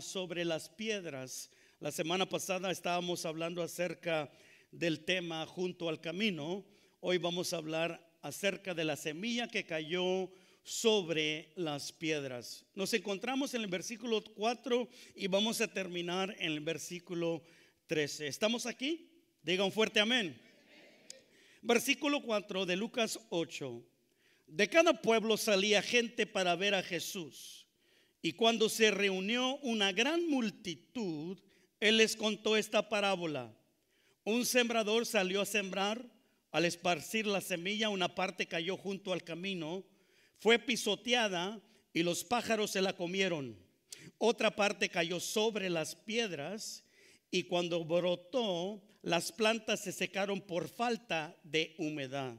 sobre las piedras. La semana pasada estábamos hablando acerca del tema junto al camino. Hoy vamos a hablar acerca de la semilla que cayó sobre las piedras. Nos encontramos en el versículo 4 y vamos a terminar en el versículo 13. ¿Estamos aquí? Diga un fuerte amén. Versículo 4 de Lucas 8. De cada pueblo salía gente para ver a Jesús y cuando se reunió una gran multitud, él les contó esta parábola. Un sembrador salió a sembrar, al esparcir la semilla, una parte cayó junto al camino, fue pisoteada y los pájaros se la comieron. Otra parte cayó sobre las piedras y cuando brotó, las plantas se secaron por falta de humedad.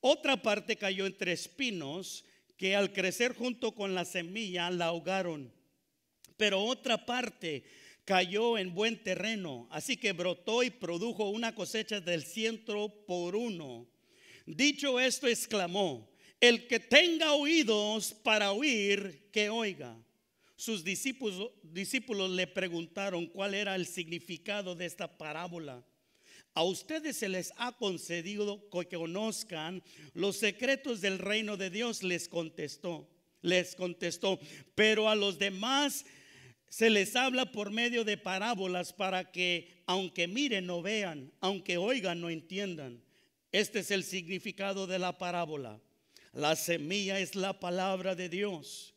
Otra parte cayó entre espinos que al crecer junto con la semilla la ahogaron. Pero otra parte cayó en buen terreno, así que brotó y produjo una cosecha del ciento por uno. Dicho esto, exclamó, el que tenga oídos para oír, que oiga. Sus discípulos, discípulos le preguntaron cuál era el significado de esta parábola. A ustedes se les ha concedido que conozcan los secretos del reino de Dios, les contestó. Les contestó, pero a los demás se les habla por medio de parábolas para que aunque miren no vean, aunque oigan no entiendan. Este es el significado de la parábola. La semilla es la palabra de Dios.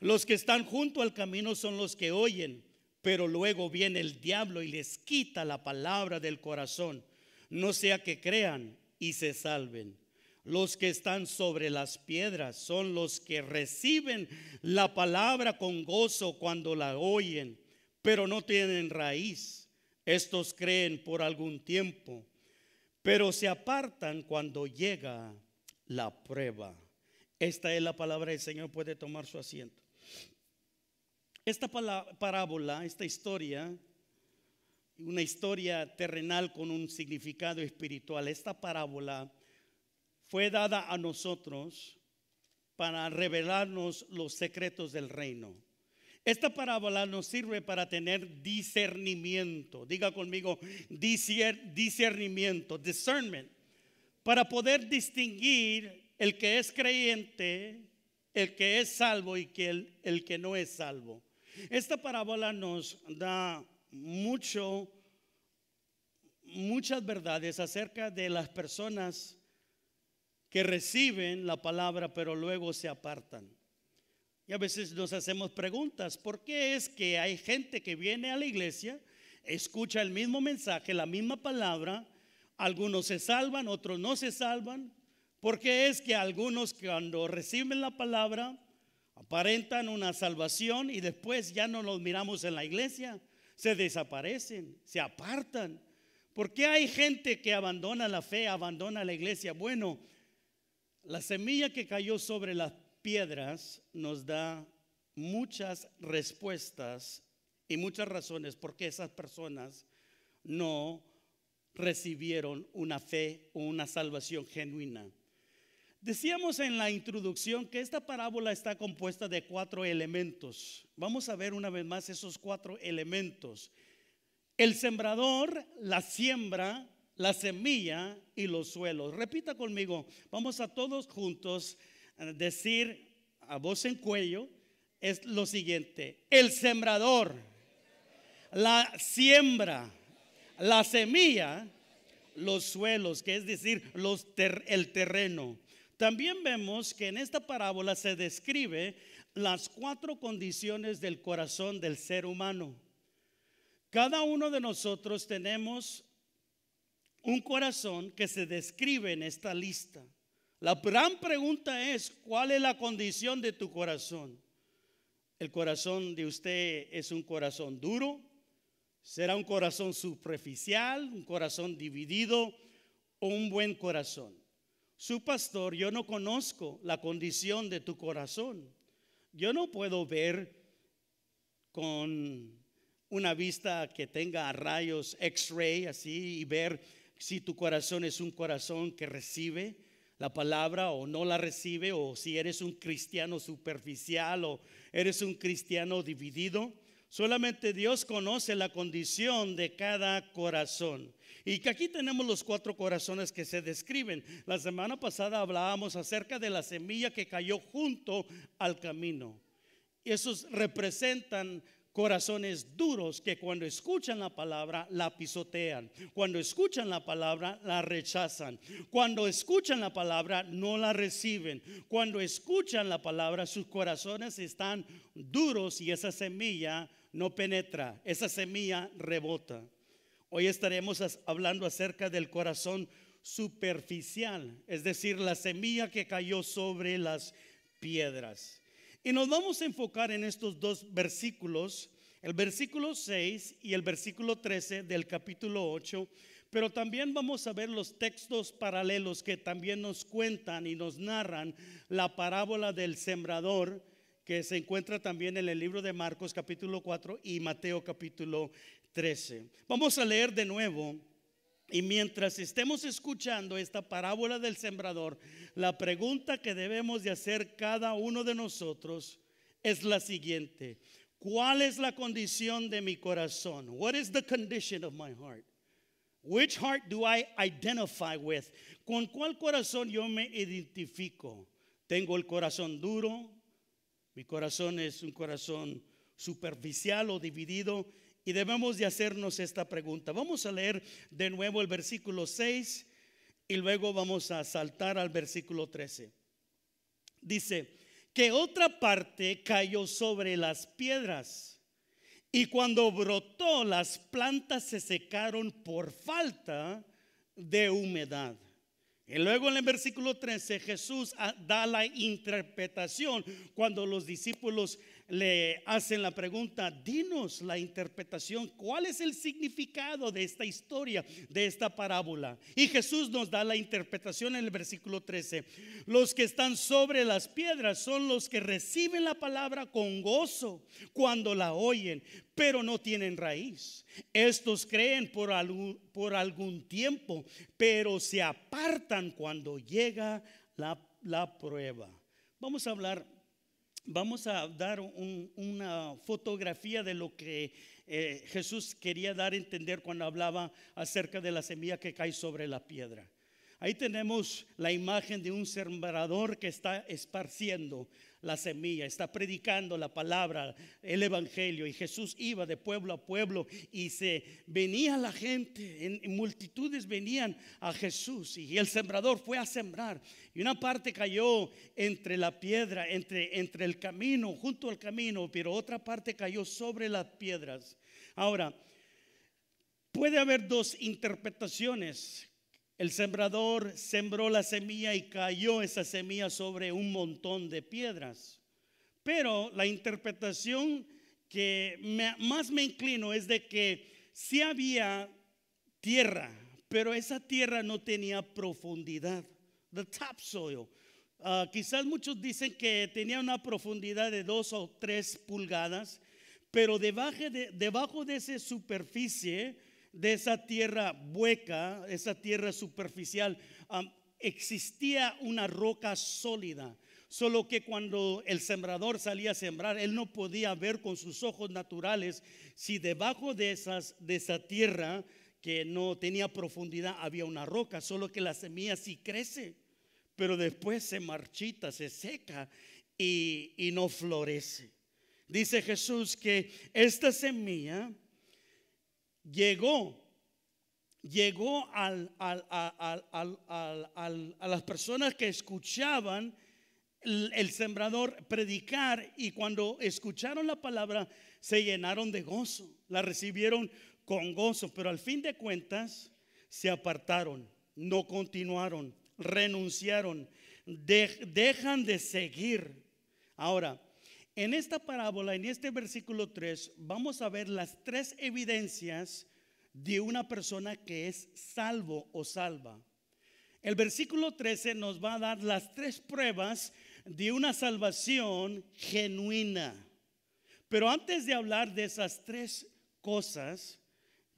Los que están junto al camino son los que oyen pero luego viene el diablo y les quita la palabra del corazón, no sea que crean y se salven. Los que están sobre las piedras son los que reciben la palabra con gozo cuando la oyen, pero no tienen raíz. Estos creen por algún tiempo, pero se apartan cuando llega la prueba. Esta es la palabra del Señor. Puede tomar su asiento. Esta parábola, esta historia, una historia terrenal con un significado espiritual, esta parábola fue dada a nosotros para revelarnos los secretos del reino. Esta parábola nos sirve para tener discernimiento. Diga conmigo, discernimiento, discernment. Para poder distinguir el que es creyente, el que es salvo y el, el que no es salvo. Esta parábola nos da mucho, muchas verdades acerca de las personas que reciben la palabra pero luego se apartan. Y a veces nos hacemos preguntas, ¿por qué es que hay gente que viene a la iglesia, escucha el mismo mensaje, la misma palabra, algunos se salvan, otros no se salvan? ¿Por qué es que algunos cuando reciben la palabra aparentan una salvación y después ya no los miramos en la iglesia, se desaparecen, se apartan. ¿Por qué hay gente que abandona la fe, abandona la iglesia? Bueno, la semilla que cayó sobre las piedras nos da muchas respuestas y muchas razones por qué esas personas no recibieron una fe o una salvación genuina. Decíamos en la introducción que esta parábola está compuesta de cuatro elementos. Vamos a ver una vez más esos cuatro elementos. El sembrador, la siembra, la semilla y los suelos. Repita conmigo, vamos a todos juntos eh, decir a voz en cuello es lo siguiente. El sembrador, la siembra, la semilla, los suelos, que es decir, el terreno. También vemos que en esta parábola se describe las cuatro condiciones del corazón del ser humano. Cada uno de nosotros tenemos un corazón que se describe en esta lista. La gran pregunta es, ¿cuál es la condición de tu corazón? ¿El corazón de usted es un corazón duro? ¿Será un corazón superficial, un corazón dividido o un buen corazón? su pastor, yo no conozco la condición de tu corazón. Yo no puedo ver con una vista que tenga rayos X-ray así y ver si tu corazón es un corazón que recibe la palabra o no la recibe o si eres un cristiano superficial o eres un cristiano dividido. Solamente Dios conoce la condición de cada corazón. Y que aquí tenemos los cuatro corazones que se describen. La semana pasada hablábamos acerca de la semilla que cayó junto al camino. Esos representan corazones duros que cuando escuchan la palabra la pisotean, cuando escuchan la palabra la rechazan, cuando escuchan la palabra no la reciben, cuando escuchan la palabra sus corazones están duros y esa semilla no penetra, esa semilla rebota. Hoy estaremos hablando acerca del corazón superficial, es decir, la semilla que cayó sobre las piedras. Y nos vamos a enfocar en estos dos versículos, el versículo 6 y el versículo 13 del capítulo 8, pero también vamos a ver los textos paralelos que también nos cuentan y nos narran la parábola del sembrador que se encuentra también en el libro de Marcos capítulo 4 y Mateo capítulo Vamos a leer de nuevo. Y mientras estemos escuchando esta parábola del sembrador, la pregunta que debemos de hacer cada uno de nosotros es la siguiente. ¿Cuál es la condición de mi corazón? What is the condition of my heart? Which heart do I identify with? ¿Con cuál corazón yo me identifico? Tengo el corazón duro, mi corazón es un corazón superficial o dividido. Y debemos de hacernos esta pregunta. Vamos a leer de nuevo el versículo 6 y luego vamos a saltar al versículo 13. Dice, que otra parte cayó sobre las piedras y cuando brotó las plantas se secaron por falta de humedad. Y luego en el versículo 13 Jesús ah, da la interpretación cuando los discípulos le hacen la pregunta, dinos la interpretación, ¿cuál es el significado de esta historia, de esta parábola? Y Jesús nos da la interpretación en el versículo 13. Los que están sobre las piedras son los que reciben la palabra con gozo cuando la oyen, pero no tienen raíz. Estos creen por algún, por algún tiempo, pero se apartan cuando llega la, la prueba. Vamos a hablar vamos a dar una fotografía de lo que eh, Jesús quería dar a entender cuando hablaba acerca de la semilla que cae sobre la piedra. Ahí tenemos la imagen de un sembrador que está esparciendo la semilla, está predicando la palabra, el evangelio. Y Jesús iba de pueblo a pueblo y se venía la gente, en, multitudes venían a Jesús. Y el sembrador fue a sembrar. Y una parte cayó entre la piedra, entre, entre el camino, junto al camino, pero otra parte cayó sobre las piedras. Ahora, puede haber dos interpretaciones el sembrador sembró la semilla y cayó esa semilla sobre un montón de piedras. Pero la interpretación que más me inclino es de que sí había tierra, pero esa tierra no tenía profundidad. The topsoil. Ah, quizás muchos dicen que tenía una profundidad de dos o tres pulgadas, pero debajo de, debajo de esa superficie de esa tierra hueca, esa tierra superficial, existía una roca sólida. Solo que cuando el sembrador salía a sembrar, él no podía ver con sus ojos naturales si debajo de, esas, de esa tierra que no tenía profundidad había una roca. Solo que la semilla sí crece, pero después se marchita, se seca y, y no florece. Dice Jesús que esta semilla llegó, llegó al, a las personas que escuchaban el sembrador predicar y cuando escucharon la palabra se llenaron de gozo, la recibieron con gozo, pero al fin de cuentas se apartaron, no continuaron, renunciaron, dejan de seguir. Ahora, en esta parábola, en este versículo 3, vamos a ver las tres evidencias de una persona que es salvo o salva. El versículo 13 nos va a dar las tres pruebas de una salvación genuina. Pero antes de hablar de esas tres cosas,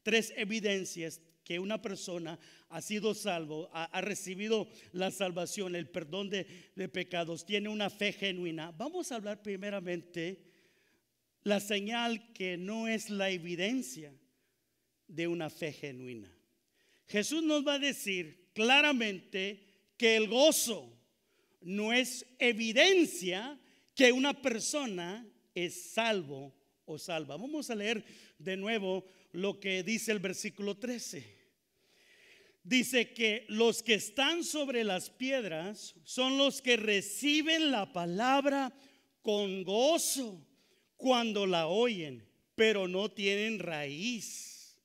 tres evidencias, que una persona ha sido salvo, ha, recibido la salvación, el perdón de, de pecados, tiene una fe genuina, vamos a hablar primeramente la señal que no es la evidencia de una fe genuina. Jesús nos va a decir claramente que el gozo no es evidencia que una persona es salvo o salva. Vamos a leer de nuevo lo que dice el versículo 13 dice que los que están sobre las piedras son los que reciben la palabra con gozo cuando la oyen, pero no tienen raíz.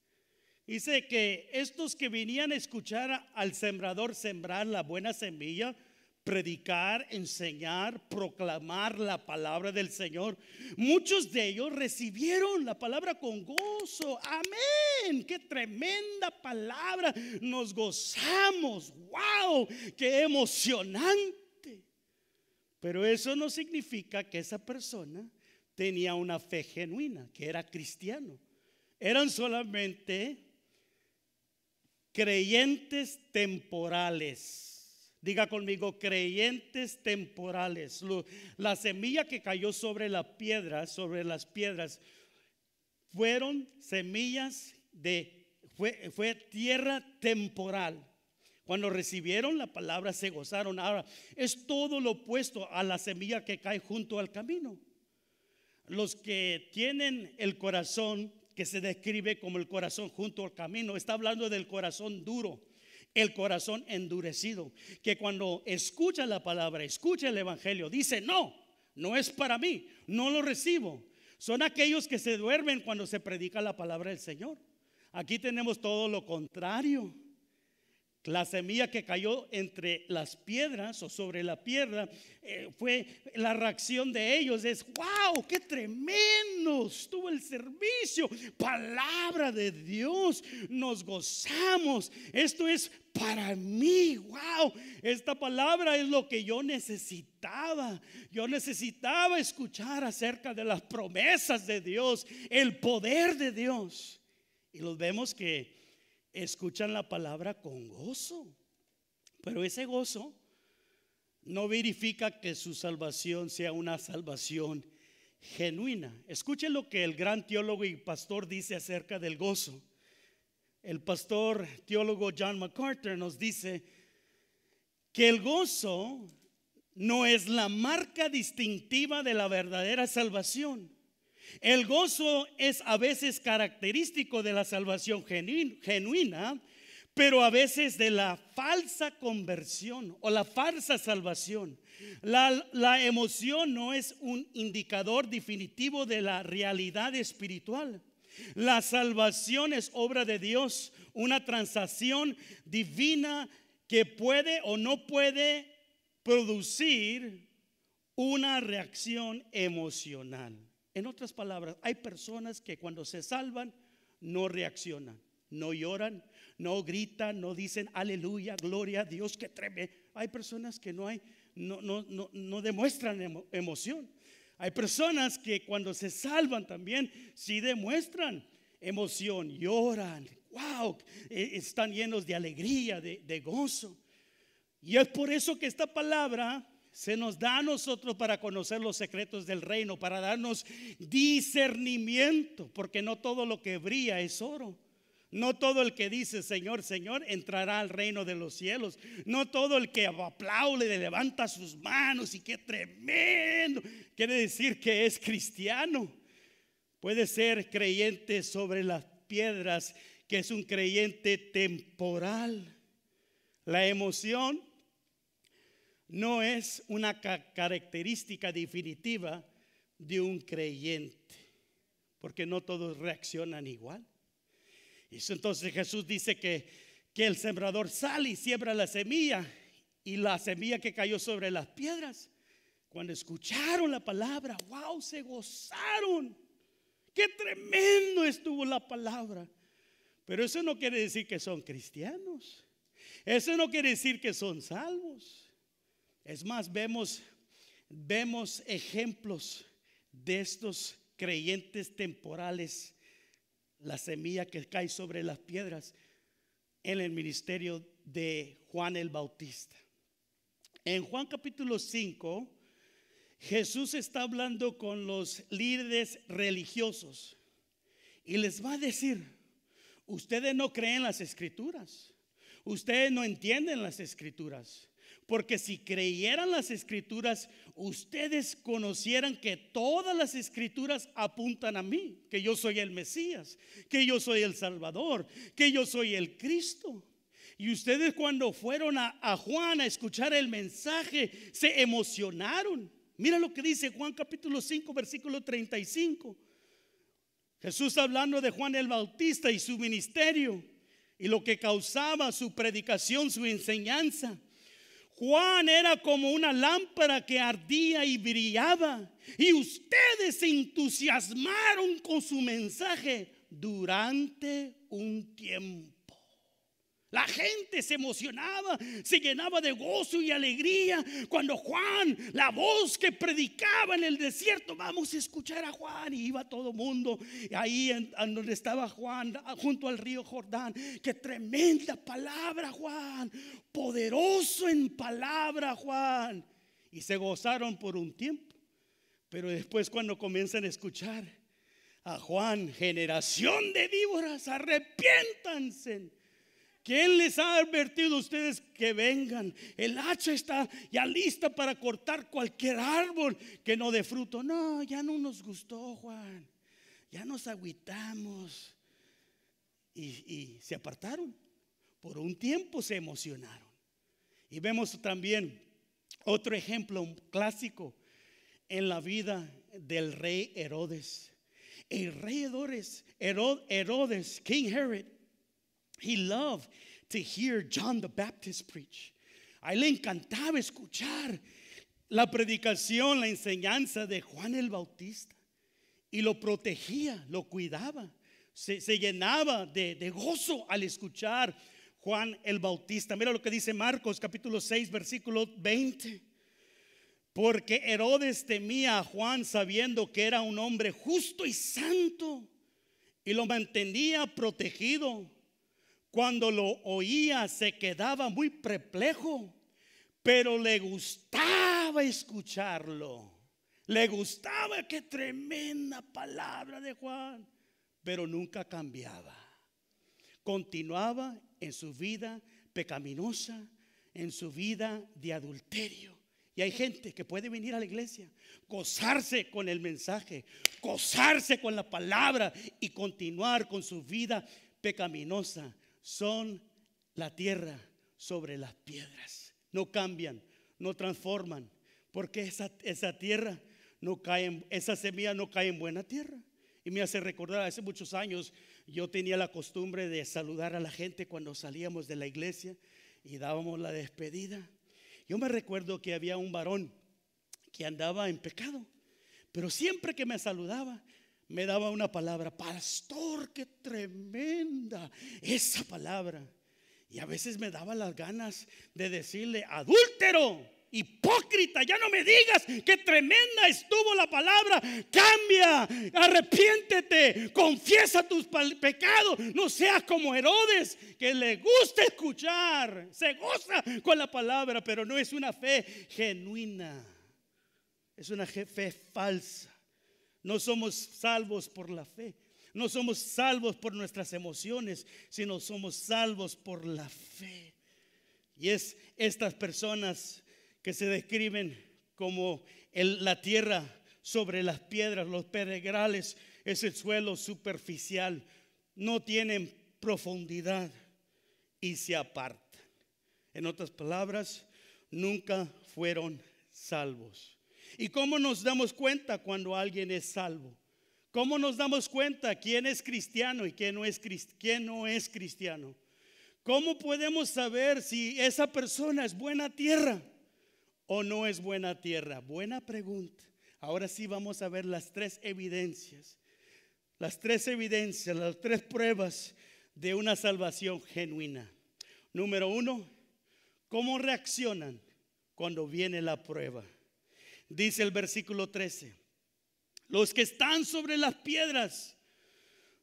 Dice que estos que venían a escuchar al sembrador sembrar la buena semilla, predicar, enseñar, proclamar la palabra del Señor. Muchos de ellos recibieron la palabra con gozo. Amén. Qué tremenda palabra. Nos gozamos. ¡Wow! Qué emocionante. Pero eso no significa que esa persona tenía una fe genuina, que era cristiano. Eran solamente creyentes temporales Diga conmigo, creyentes temporales. La semilla que cayó sobre la piedra, sobre las piedras, fueron semillas de, fue, fue tierra temporal. Cuando recibieron la palabra se gozaron. Ahora, es todo lo opuesto a la semilla que cae junto al camino. Los que tienen el corazón que se describe como el corazón junto al camino, está hablando del corazón duro el corazón endurecido, que cuando escucha la palabra, escucha el Evangelio, dice, no, no es para mí, no lo recibo. Son aquellos que se duermen cuando se predica la palabra del Señor. Aquí tenemos todo lo contrario. La semilla que cayó entre las piedras o sobre la piedra eh, fue la reacción de ellos. Es, wow, qué tremendo estuvo el servicio. Palabra de Dios, nos gozamos. Esto es para mí, wow, esta palabra es lo que yo necesitaba. Yo necesitaba escuchar acerca de las promesas de Dios, el poder de Dios. Y los vemos que escuchan la palabra con gozo, pero ese gozo no verifica que su salvación sea una salvación genuina. Escuchen lo que el gran teólogo y pastor dice acerca del gozo. El pastor teólogo John MacArthur nos dice que el gozo no es la marca distintiva de la verdadera salvación. El gozo es a veces característico de la salvación genuina, pero a veces de la falsa conversión o la falsa salvación. La, emoción no es un indicador definitivo de la realidad espiritual. La salvación es obra de Dios, una transacción divina que puede o no puede producir una reacción emocional. En otras palabras, hay personas que cuando se salvan no reaccionan, no lloran, no gritan, no dicen aleluya, gloria a Dios, que treme. Hay personas que no hay, no, no, no, demuestran emoción. Hay personas que cuando se salvan también sí demuestran emoción, lloran, wow, e, están llenos de alegría, de gozo. Y es por eso que esta palabra se nos da a nosotros para conocer los secretos del reino, para darnos discernimiento, porque no todo lo que brilla es oro. No todo el que dice Señor, Señor entrará al reino de los cielos. No todo el que aplaude, levanta sus manos y qué tremendo. Quiere decir que es cristiano. Puede ser creyente sobre las piedras, que es un creyente temporal. La emoción no es una característica definitiva de un creyente, porque no todos reaccionan igual. eso entonces Jesús dice que, que el sembrador sale y siembra la semilla, y la semilla que cayó sobre las piedras, cuando escucharon la palabra, wow, se gozaron. Qué tremendo estuvo la palabra. Pero eso no quiere decir que son cristianos. Eso no quiere decir que son salvos. Es más, vemos, vemos ejemplos de estos creyentes temporales, la semilla que cae sobre las piedras en el ministerio de Juan el Bautista. En Juan capítulo 5, Jesús está hablando con los líderes religiosos y les va a decir, ustedes no creen las escrituras, ustedes no entienden las escrituras. Porque si creyeran las escrituras, ustedes conocieran que todas las escrituras apuntan a mí, que yo soy el Mesías, que yo soy el Salvador, que yo soy el Cristo. Y ustedes cuando fueron a, Juan a escuchar el mensaje, se emocionaron. Mira lo que dice Juan capítulo 5, versículo 35. Jesús hablando de Juan el Bautista y su ministerio y lo que causaba su predicación, su enseñanza. Juan era como una lámpara que ardía y brillaba. Y ustedes se entusiasmaron con su mensaje durante un tiempo. La gente se emocionaba, se llenaba de gozo y alegría cuando Juan, la voz que predicaba en el desierto, vamos a escuchar a Juan, y iba todo mundo ahí donde estaba Juan, junto al río Jordán. Qué tremenda palabra, Juan, poderoso en palabra, Juan. Y se gozaron por un tiempo, pero después cuando comienzan a escuchar a Juan, generación de víboras, arrepiéntanse ¿Quién les ha advertido a ustedes que vengan? El hacha está ya lista para cortar cualquier árbol que no dé fruto. No, ya no nos gustó, Juan. Ya nos agüitamos. Y, se apartaron. Por un tiempo se emocionaron. Y vemos también otro ejemplo clásico en la vida del rey Herodes. El rey Herodes, Herodes, King Herod, He loved to hear John the Baptist preach. A él le encantaba escuchar la predicación, la enseñanza de Juan el Bautista. Y lo protegía, lo cuidaba. Se, llenaba de, de gozo al escuchar Juan el Bautista. Mira lo que dice Marcos capítulo 6, versículo 20. Porque Herodes temía a Juan sabiendo que era un hombre justo y santo y lo mantenía protegido cuando lo oía se quedaba muy perplejo, pero le gustaba escucharlo. Le gustaba que tremenda palabra de Juan, pero nunca cambiaba. Continuaba en su vida pecaminosa, en su vida de adulterio. Y hay gente que puede venir a la iglesia, gozarse con el mensaje, gozarse con la palabra y continuar con su vida pecaminosa, son la tierra sobre las piedras. No cambian, no transforman, porque esa, tierra no cae, en, esa semilla no cae en buena tierra. Y me hace recordar, hace muchos años yo tenía la costumbre de saludar a la gente cuando salíamos de la iglesia y dábamos la despedida. Yo me recuerdo que había un varón que andaba en pecado, pero siempre que me saludaba, me daba una palabra, pastor, qué tremenda esa palabra. Y a veces me daba las ganas de decirle, adúltero, hipócrita, ya no me digas que tremenda estuvo la palabra, cambia, arrepiéntete, confiesa tus pecados, no seas como Herodes, que le gusta escuchar, se goza con la palabra, pero no es una fe genuina, es una fe falsa. No somos salvos por la fe. No somos salvos por nuestras emociones, sino somos salvos por la fe. Y es estas personas que se describen como la tierra sobre las piedras, los peregrales, es el suelo superficial. No tienen profundidad y se apartan. En otras palabras, nunca fueron salvos. ¿Y cómo nos damos cuenta cuando alguien es salvo? ¿Cómo nos damos cuenta quién es cristiano y quién no es, quién no es cristiano? ¿Cómo podemos saber si esa persona es buena tierra o no es buena tierra? Buena pregunta. Ahora sí vamos a ver las tres evidencias, las tres evidencias, las tres pruebas de una salvación genuina. Número uno, ¿cómo reaccionan cuando viene la prueba? dice el versículo 13. Los que están sobre las piedras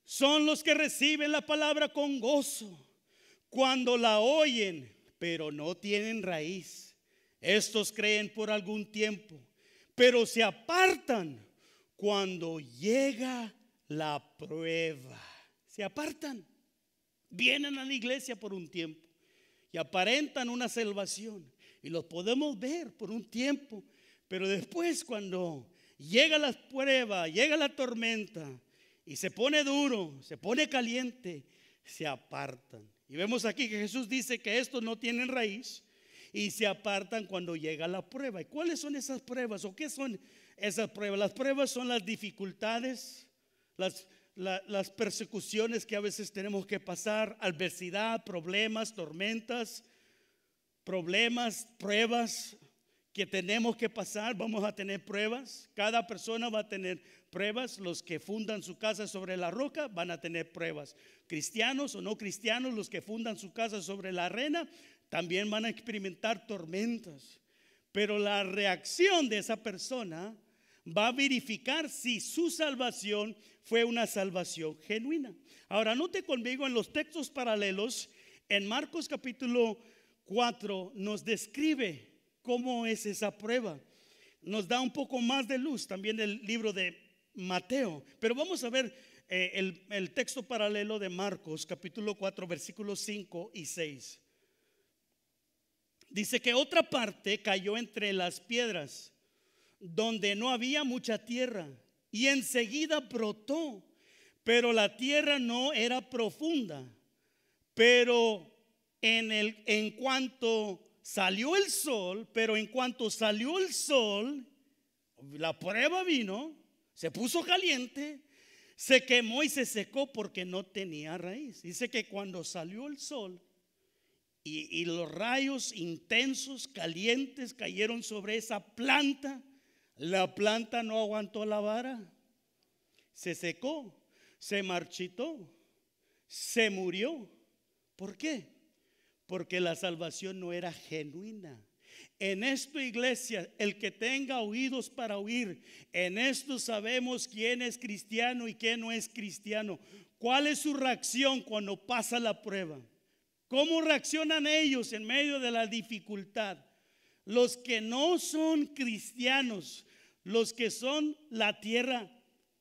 son los que reciben la palabra con gozo cuando la oyen, pero no tienen raíz. Estos creen por algún tiempo, pero se apartan cuando llega la prueba. Se apartan, vienen a la iglesia por un tiempo y aparentan una salvación. Y los podemos ver por un tiempo, pero después cuando llega la prueba, llega la tormenta y se pone duro, se pone caliente, se apartan. Y vemos aquí que Jesús dice que estos no tienen raíz y se apartan cuando llega la prueba. ¿Y cuáles son esas pruebas o qué son esas pruebas? Las pruebas son las dificultades, las, las persecuciones que a veces tenemos que pasar, adversidad, problemas, tormentas, problemas, pruebas, que tenemos que pasar, vamos a tener pruebas, cada persona va a tener pruebas, los que fundan su casa sobre la roca van a tener pruebas, cristianos o no cristianos, los que fundan su casa sobre la arena también van a experimentar tormentas, pero la reacción de esa persona va a verificar si su salvación fue una salvación genuina. Ahora, note conmigo en los textos paralelos, en Marcos capítulo 4 nos describe cómo es esa prueba. Nos da un poco más de luz también el libro de Mateo. Pero vamos a ver eh, el, el texto paralelo de Marcos, capítulo 4, versículos 5 y 6. Dice que otra parte cayó entre las piedras, donde no había mucha tierra, y enseguida brotó, pero la tierra no era profunda. Pero en, el, en cuanto Salió el sol, pero en cuanto salió el sol, la prueba vino, se puso caliente, se quemó y se secó porque no tenía raíz. Dice que cuando salió el sol y, y los rayos intensos, calientes, cayeron sobre esa planta, la planta no aguantó la vara, se secó, se marchitó, se murió. ¿Por qué? porque la salvación no era genuina. En esta iglesia, el que tenga oídos para oír, en esto sabemos quién es cristiano y quién no es cristiano. ¿Cuál es su reacción cuando pasa la prueba? ¿Cómo reaccionan ellos en medio de la dificultad? Los que no son cristianos, los que son la tierra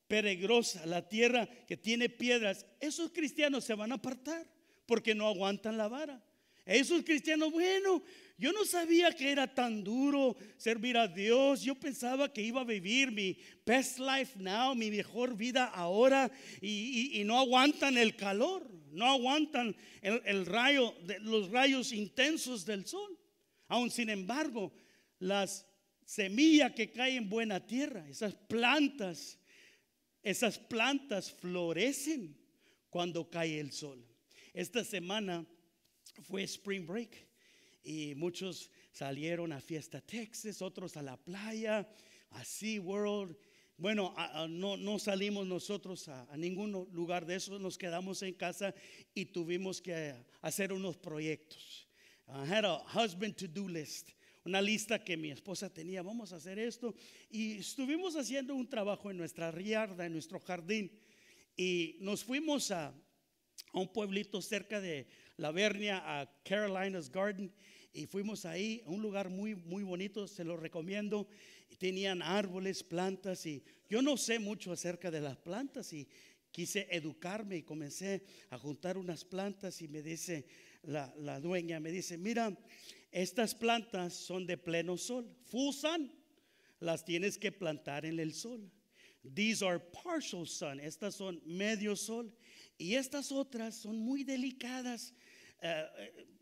peregrosa, la tierra que tiene piedras, esos cristianos se van a apartar porque no aguantan la vara. Esos cristianos, bueno, yo no sabía que era tan duro servir a Dios. Yo pensaba que iba a vivir mi best life now, mi mejor vida ahora. Y, no aguantan el calor, no aguantan el, rayo, de, los rayos intensos del sol. Aún sin embargo, las semillas que caen en buena tierra, esas plantas, esas plantas florecen cuando cae el sol. Esta semana fue Spring Break y muchos salieron a Fiesta Texas, otros a la playa, a Sea World. Bueno, no, no, salimos nosotros a, ningún lugar de eso, nos quedamos en casa y tuvimos que eh, hacer unos proyectos. I had a husband to do list, una lista que mi esposa tenía, vamos a hacer esto. Y estuvimos haciendo un trabajo en nuestra riarda, en nuestro jardín. Y nos fuimos a, a un pueblito cerca de la Vernia a Carolina's Garden y fuimos ahí, a un lugar muy, muy bonito, se lo recomiendo. Tenían árboles, plantas y yo no sé mucho acerca de las plantas y quise educarme y comencé a juntar unas plantas y me dice la, la dueña, me dice, mira, estas plantas son de pleno sol, fusan, las tienes que plantar en el sol. These are partial sun, estas son medio sol y estas otras son muy delicadas eh,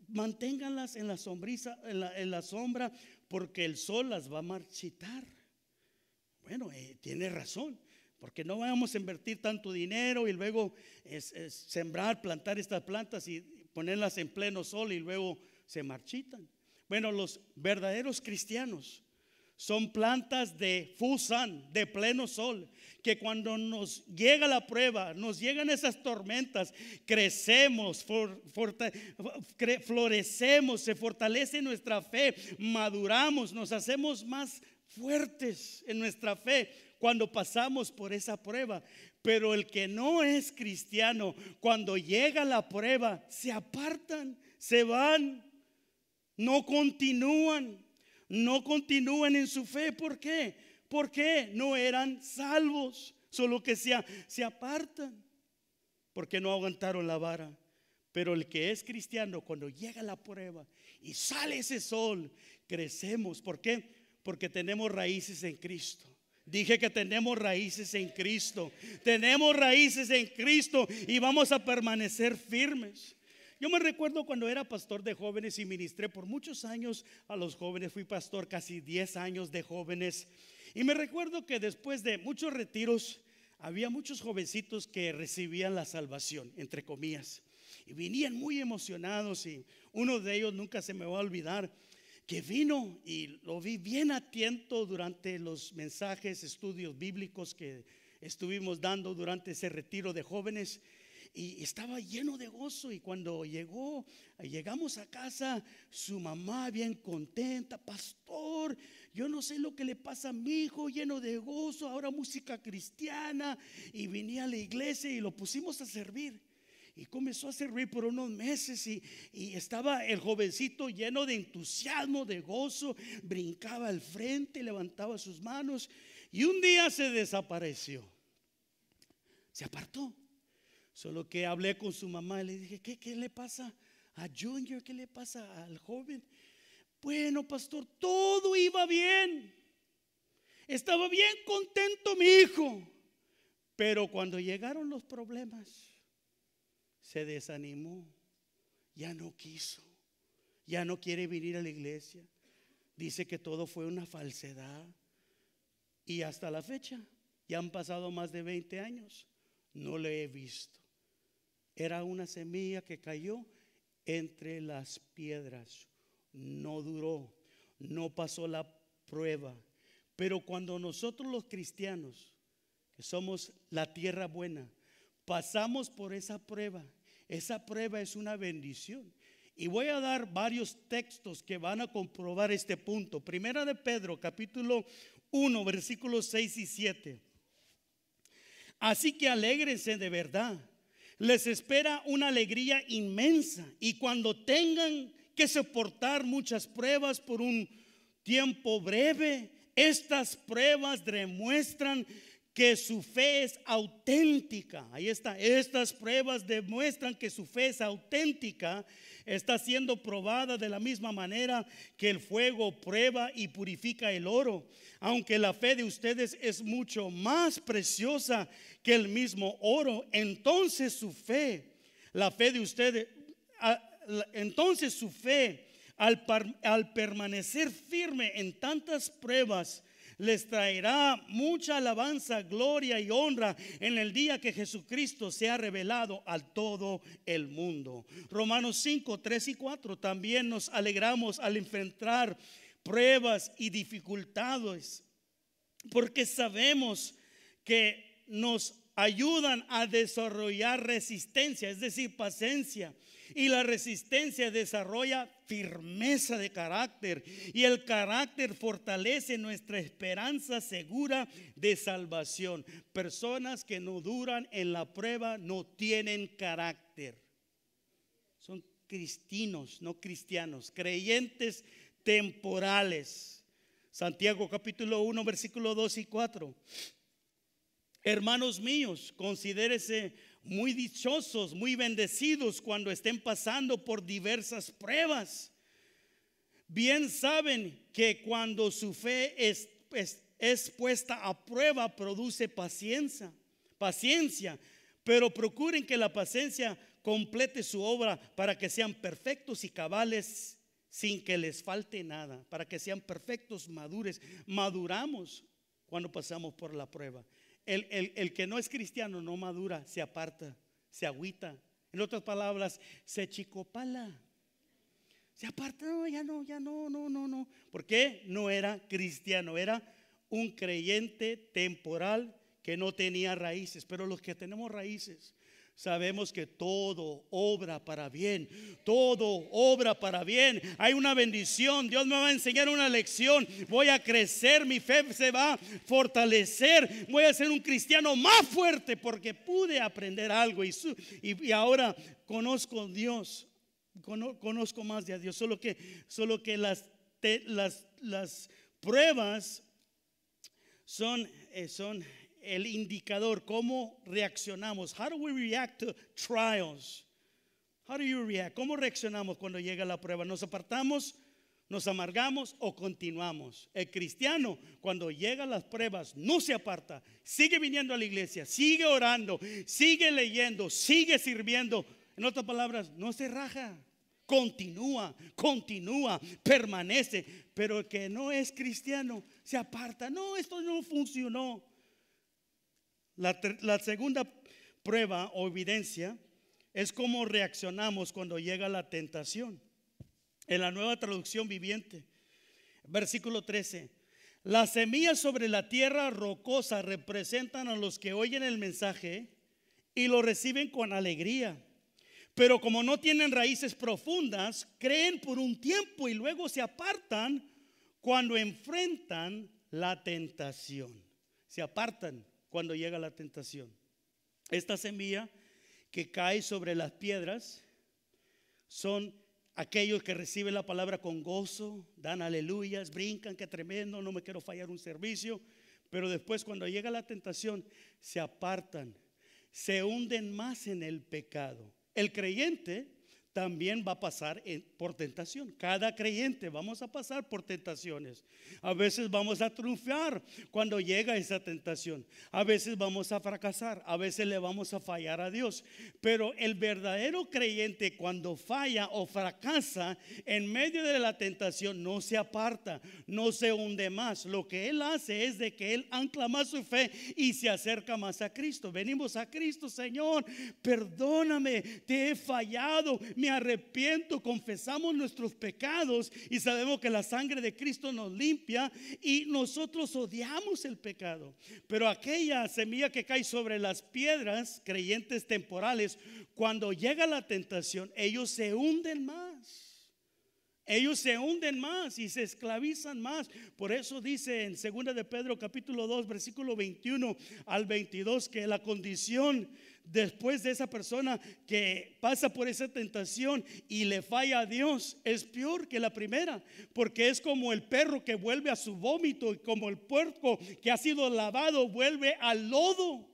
manténganlas en la, sombrisa, en la, sombra porque el sol las va a marchitar. Bueno, eh, tiene razón, porque no vamos a invertir tanto dinero y luego sembrar, plantar estas plantas y ponerlas en pleno sol y luego se marchitan. Bueno, los verdaderos cristianos son plantas de fusan, de pleno sol, que cuando nos llega la prueba, nos llegan esas tormentas, crecemos, florecemos, se fortalece nuestra fe, maduramos, nos hacemos más fuertes en nuestra fe cuando pasamos por esa prueba. Pero el que no es cristiano, cuando llega la prueba, se apartan, se van, no continúan no continúan en su fe. ¿Por qué? Porque no eran salvos, solo que se, se apartan, porque no aguantaron la vara. Pero el que es cristiano, cuando llega la prueba y sale ese sol, crecemos. ¿Por qué? Porque tenemos raíces en Cristo. Dije que tenemos raíces en Cristo. Tenemos raíces en Cristo y vamos a permanecer firmes. Yo me recuerdo cuando era pastor de jóvenes y ministré por muchos años a los jóvenes. Fui pastor casi 10 años de jóvenes. Y me recuerdo que después de muchos retiros, había muchos jovencitos que recibían la salvación, entre comillas. Y venían muy emocionados y uno de ellos nunca se me va a olvidar que vino y lo vi bien atento durante los mensajes, estudios bíblicos que estuvimos dando durante ese retiro de jóvenes y estaba lleno de gozo. Y cuando llegó, llegamos a casa, su mamá bien contenta, pastor, yo no sé lo que le pasa a mi hijo, lleno de gozo, ahora música cristiana. Y venía a la iglesia y lo pusimos a servir. Y comenzó a servir por unos meses y, y, estaba el jovencito lleno de entusiasmo, de gozo, brincaba al frente, levantaba sus manos y un día se desapareció, se apartó. Solo que hablé con su mamá y le dije, ¿qué, qué le pasa a Junior? ¿Qué le pasa al joven? Bueno, pastor, todo iba bien. Estaba bien contento mi hijo. Pero cuando llegaron los problemas, se desanimó. Ya no quiso. Ya no quiere venir a la iglesia. Dice que todo fue una falsedad. Y hasta la fecha, ya han pasado más de 20 años, no le he visto. Era una semilla que cayó entre las piedras. No duró, no pasó la prueba. Pero cuando nosotros los cristianos, que somos la tierra buena, pasamos por esa prueba, esa prueba es una bendición. Y voy a dar varios textos que van a comprobar este punto. Primera de Pedro, capítulo 1, versículos 6 y 7. Así que alégrense de verdad les espera una alegría inmensa y cuando tengan que soportar muchas pruebas por un tiempo breve, estas pruebas demuestran que su fe es auténtica. Ahí está. Estas pruebas demuestran que su fe es auténtica. Está siendo probada de la misma manera que el fuego prueba y purifica el oro. Aunque la fe de ustedes es mucho más preciosa que el mismo oro, entonces su fe, la fe de ustedes, entonces su fe al, al permanecer firme en tantas pruebas, les traerá mucha alabanza, gloria y honra en el día que Jesucristo sea revelado a todo el mundo. Romanos 5, 3 y 4 también nos alegramos al enfrentar pruebas y dificultades, porque sabemos que nos ayudan a desarrollar resistencia, es decir, paciencia y la resistencia desarrolla firmeza de carácter. Y el carácter fortalece nuestra esperanza segura de salvación. Personas que no duran en la prueba no tienen carácter. Son cristinos, no cristianos, creyentes temporales. Santiago capítulo 1, versículo 2 y 4. Hermanos míos, considérese muy dichosos, muy bendecidos cuando estén pasando por diversas pruebas. Bien saben que cuando su fe es, puesta a prueba produce paciencia, paciencia, pero procuren que la paciencia complete su obra para que sean perfectos y cabales sin que les falte nada, para que sean perfectos, madures. Maduramos cuando pasamos por la prueba el, que no es cristiano no madura, se aparta, se agüita. En otras palabras, se chicopala. Se aparta, no, ya no, ya no, no, no, no. ¿Por qué? No era cristiano, era un creyente temporal que no tenía raíces. Pero los que tenemos raíces, Sabemos que todo obra para bien, todo obra para bien. Hay una bendición, Dios me va a enseñar una lección, voy a crecer, mi fe se va a fortalecer, voy a ser un cristiano más fuerte porque pude aprender algo y, y, ahora conozco a Dios, conozco más de Dios, solo que, solo que las, las, pruebas son, eh, son el indicador, cómo reaccionamos. How do we react to trials? How do you react? ¿Cómo reaccionamos cuando llega la prueba? ¿Nos apartamos? ¿Nos amargamos o continuamos? El cristiano cuando llegan las pruebas no se aparta, sigue viniendo a la iglesia, sigue orando, sigue leyendo, sigue sirviendo. En otras palabras, no se raja, continúa, continúa, permanece. Pero el que no es cristiano se aparta, no, esto no funcionó. La, segunda prueba o evidencia es cómo reaccionamos cuando llega la tentación. En la nueva traducción viviente, versículo 13. Las semillas sobre la tierra rocosa representan a los que oyen el mensaje y lo reciben con alegría. Pero como no tienen raíces profundas, creen por un tiempo y luego se apartan cuando enfrentan la tentación. Se apartan cuando llega la tentación. Esta semilla que cae sobre las piedras son aquellos que reciben la palabra con gozo, dan aleluyas, brincan, que tremendo, no me quiero fallar un servicio, pero después cuando llega la tentación se apartan, se hunden más en el pecado. El creyente también va a pasar por tentación. Cada creyente vamos a pasar por tentaciones. A veces vamos a triunfar cuando llega esa tentación. A veces vamos a fracasar. A veces le vamos a fallar a Dios. Pero el verdadero creyente cuando falla o fracasa en medio de la tentación no se aparta, no se hunde más. Lo que él hace es de que él ancla más su fe y se acerca más a Cristo. Venimos a Cristo, Señor. Perdóname, te he fallado me arrepiento, confesamos nuestros pecados y sabemos que la sangre de Cristo nos limpia y nosotros odiamos el pecado. Pero aquella semilla que cae sobre las piedras, creyentes temporales, cuando llega la tentación, ellos se hunden más. Ellos se hunden más y se esclavizan más. Por eso dice en segunda de Pedro capítulo 2 versículo 21 al 22 que la condición después de esa persona que pasa por esa tentación y le falla a Dios, es peor que la primera, porque es como el perro que vuelve a su vómito y como el puerco que ha sido lavado vuelve al lodo.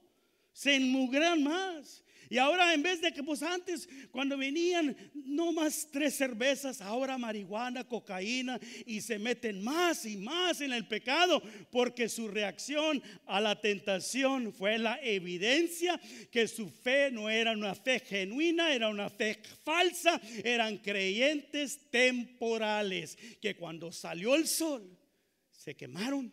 Se enmugran más. Y ahora en vez de que pues antes cuando venían no más tres cervezas, ahora marihuana, cocaína y se meten más y más en el pecado porque su reacción a la tentación fue la evidencia que su fe no era una fe genuina, era una fe falsa, eran creyentes temporales que cuando salió el sol se quemaron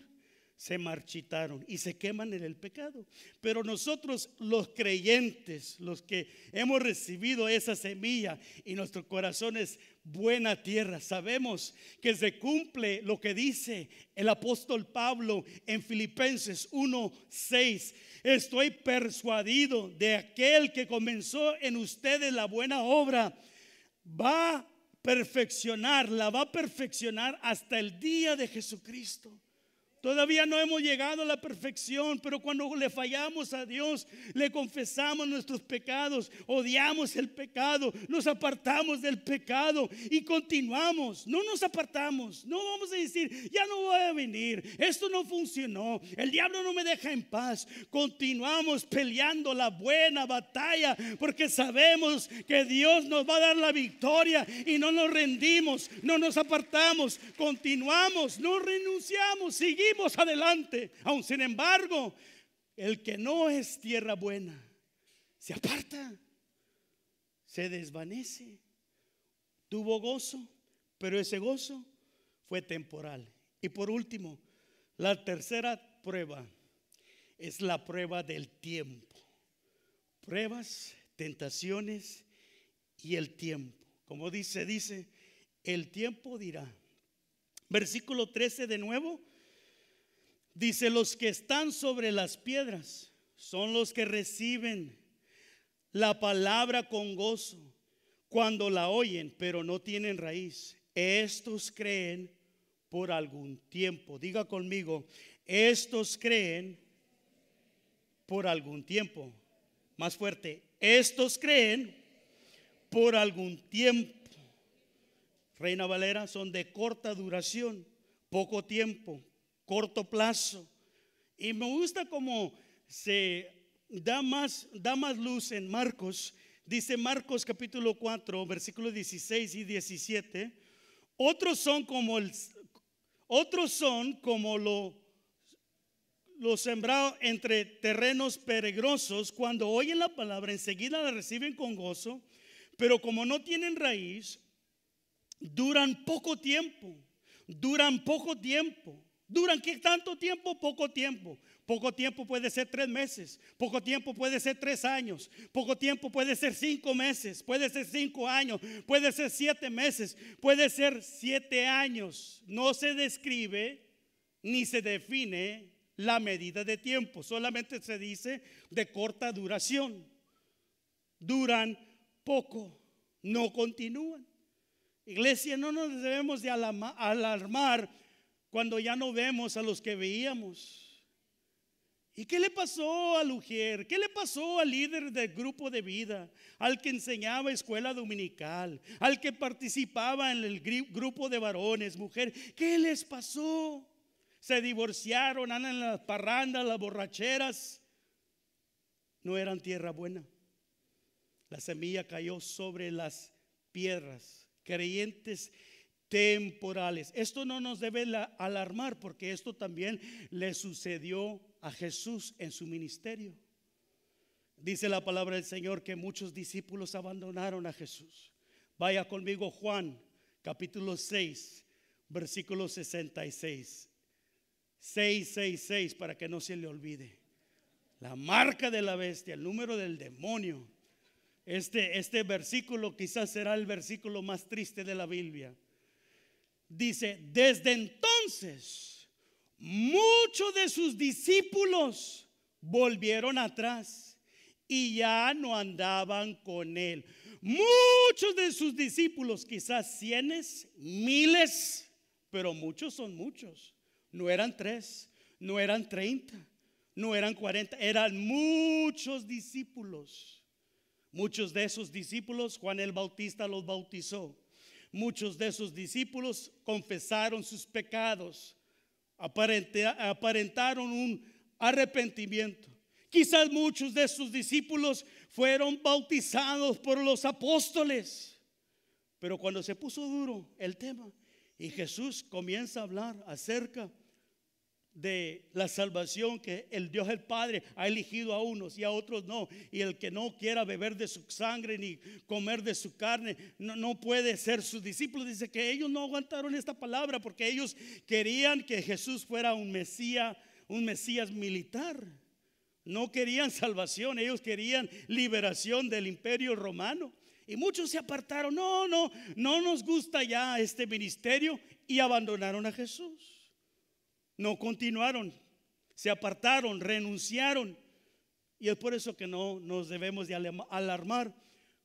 se marchitaron y se queman en el pecado. Pero nosotros los creyentes, los que hemos recibido esa semilla y nuestro corazón es buena tierra, sabemos que se cumple lo que dice el apóstol Pablo en Filipenses 1:6. Estoy persuadido de aquel que comenzó en ustedes la buena obra, va a perfeccionar, la va a perfeccionar hasta el día de Jesucristo. Todavía no hemos llegado a la perfección, pero cuando le fallamos a Dios, le confesamos nuestros pecados, odiamos el pecado, nos apartamos del pecado y continuamos. No nos apartamos, no vamos a decir, ya no voy a venir, esto no funcionó, el diablo no me deja en paz. Continuamos peleando la buena batalla porque sabemos que Dios nos va a dar la victoria y no nos rendimos, no nos apartamos, continuamos, no renunciamos, seguimos adelante. Aun sin embargo, el que no es tierra buena se aparta, se desvanece. Tuvo gozo, pero ese gozo fue temporal. Y por último, la tercera prueba es la prueba del tiempo. Pruebas, tentaciones y el tiempo. Como dice, dice, el tiempo dirá. Versículo 13 de nuevo Dice, los que están sobre las piedras son los que reciben la palabra con gozo cuando la oyen, pero no tienen raíz. Estos creen por algún tiempo. Diga conmigo, estos creen por algún tiempo. Más fuerte, estos creen por algún tiempo. Reina Valera, son de corta duración, poco tiempo, corto plazo. Y me gusta como se da más, da más luz en Marcos. Dice Marcos capítulo 4, versículos 16 y 17. Otros son como, el, otros son como lo, lo sembrado entre terrenos peregrosos. Cuando oyen la palabra, enseguida la reciben con gozo. Pero como no tienen raíz, duran poco tiempo. Duran poco tiempo. ¿Duran tanto tiempo? Poco tiempo. Poco tiempo puede ser tres meses, poco tiempo puede ser tres años, poco tiempo puede ser cinco meses, puede ser cinco años, puede ser siete meses, puede ser siete años. No se describe ni se define la medida de tiempo, solamente se dice de corta duración. Duran poco, no continúan. Iglesia, no nos debemos de alarmar cuando ya no vemos a los que veíamos. ¿Y qué le pasó a mujer? ¿Qué le pasó al líder del grupo de vida? Al que enseñaba escuela dominical, al que participaba en el grupo de varones, mujeres. ¿Qué les pasó? Se divorciaron, andan en las parrandas, las borracheras. No eran tierra buena. La semilla cayó sobre las piedras. Creyentes temporales. Esto no nos debe alarmar porque esto también le sucedió a Jesús en su ministerio. Dice la palabra del Señor que muchos discípulos abandonaron a Jesús. Vaya conmigo Juan capítulo 6, versículo 66. 666 para que no se le olvide. La marca de la bestia, el número del demonio. Este, este versículo quizás será el versículo más triste de la Biblia. Dice, desde entonces muchos de sus discípulos volvieron atrás y ya no andaban con él. Muchos de sus discípulos, quizás cienes, miles, pero muchos son muchos. No eran tres, no eran treinta, no eran cuarenta, eran muchos discípulos. Muchos de esos discípulos Juan el Bautista los bautizó. Muchos de sus discípulos confesaron sus pecados, aparentaron un arrepentimiento. Quizás muchos de sus discípulos fueron bautizados por los apóstoles. Pero cuando se puso duro el tema y Jesús comienza a hablar acerca de de la salvación que el Dios el Padre ha elegido a unos y a otros no. Y el que no quiera beber de su sangre ni comer de su carne, no, puede ser su discípulo Dice que ellos no aguantaron esta palabra porque ellos querían que Jesús fuera un Mesías, un Mesías militar. No querían salvación, ellos querían liberación del imperio romano. Y muchos se apartaron, no, no, no nos gusta ya este ministerio y abandonaron a Jesús. No continuaron, se apartaron, renunciaron. Y es por eso que no nos debemos de alarmar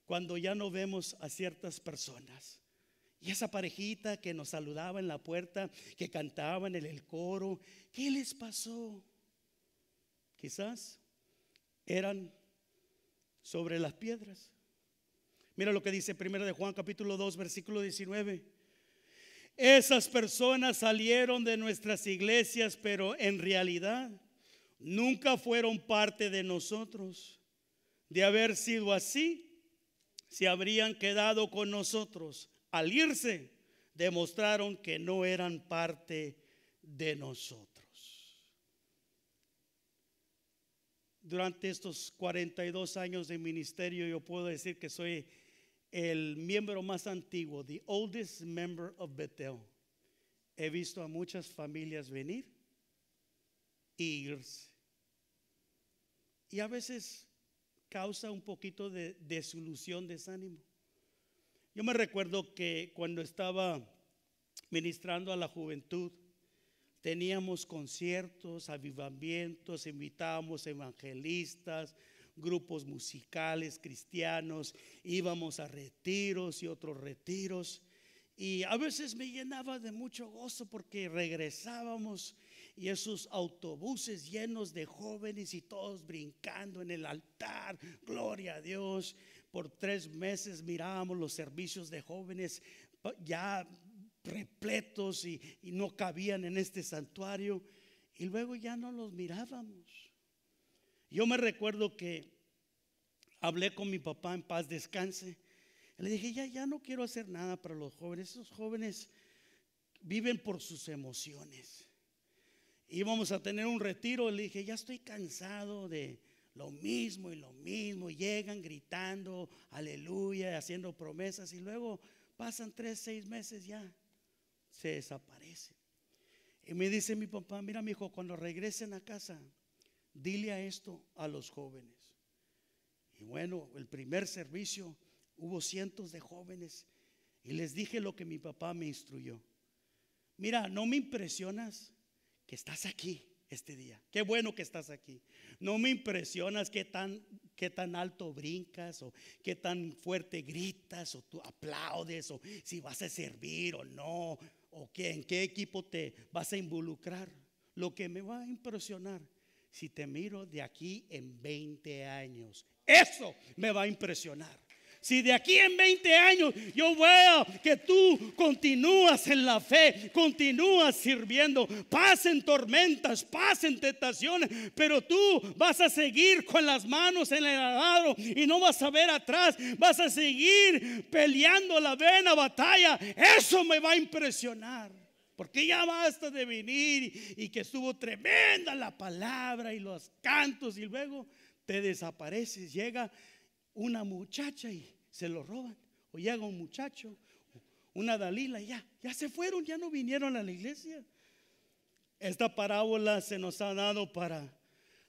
cuando ya no vemos a ciertas personas. Y esa parejita que nos saludaba en la puerta, que cantaba en el coro, ¿qué les pasó? Quizás eran sobre las piedras. Mira lo que dice primero de Juan capítulo 2 versículo 19. Esas personas salieron de nuestras iglesias, pero en realidad nunca fueron parte de nosotros. De haber sido así, se habrían quedado con nosotros. Al irse, demostraron que no eran parte de nosotros. Durante estos 42 años de ministerio, yo puedo decir que soy el miembro más antiguo, the oldest member of Bethel. He visto a muchas familias venir y irse. Y a veces causa un poquito de desilusión, desánimo. Yo me recuerdo que cuando estaba ministrando a la juventud, teníamos conciertos, avivamientos, invitábamos evangelistas, grupos musicales cristianos, íbamos a retiros y otros retiros. Y a veces me llenaba de mucho gozo porque regresábamos y esos autobuses llenos de jóvenes y todos brincando en el altar, gloria a Dios. Por tres meses mirábamos los servicios de jóvenes ya repletos y, y no cabían en este santuario y luego ya no los mirábamos. Yo me recuerdo que hablé con mi papá en paz descanse. Le dije, ya, ya no quiero hacer nada para los jóvenes. Esos jóvenes viven por sus emociones. Íbamos a tener un retiro. Le dije, ya estoy cansado de lo mismo y lo mismo. Llegan gritando, aleluya, haciendo promesas y luego pasan tres, seis meses ya. Se desaparecen. Y me dice mi papá, mira mi hijo, cuando regresen a casa, dile a esto a los jóvenes. Y bueno, el primer servicio hubo cientos de jóvenes y les dije lo que mi papá me instruyó. Mira, no me impresionas que estás aquí este día. Qué bueno que estás aquí. No me impresionas que tan, qué tan alto brincas o qué tan fuerte gritas o tú aplaudes o si vas a servir o no o en qué equipo te vas a involucrar. Lo que me va a impresionar si te miro de aquí en 20 años. Eso me va a impresionar. Si de aquí en 20 años yo veo que tú continúas en la fe, continúas sirviendo, pasen tormentas, pasen tentaciones, pero tú vas a seguir con las manos en el alado y no vas a ver atrás, vas a seguir peleando la vena, batalla. Eso me va a impresionar. Porque ya basta de venir y que estuvo tremenda la palabra y los cantos y luego te desapareces. Llega una muchacha y se lo roban. O llega un muchacho, una Dalila y ya, ya se fueron, ya no vinieron a la iglesia. Esta parábola se nos ha dado para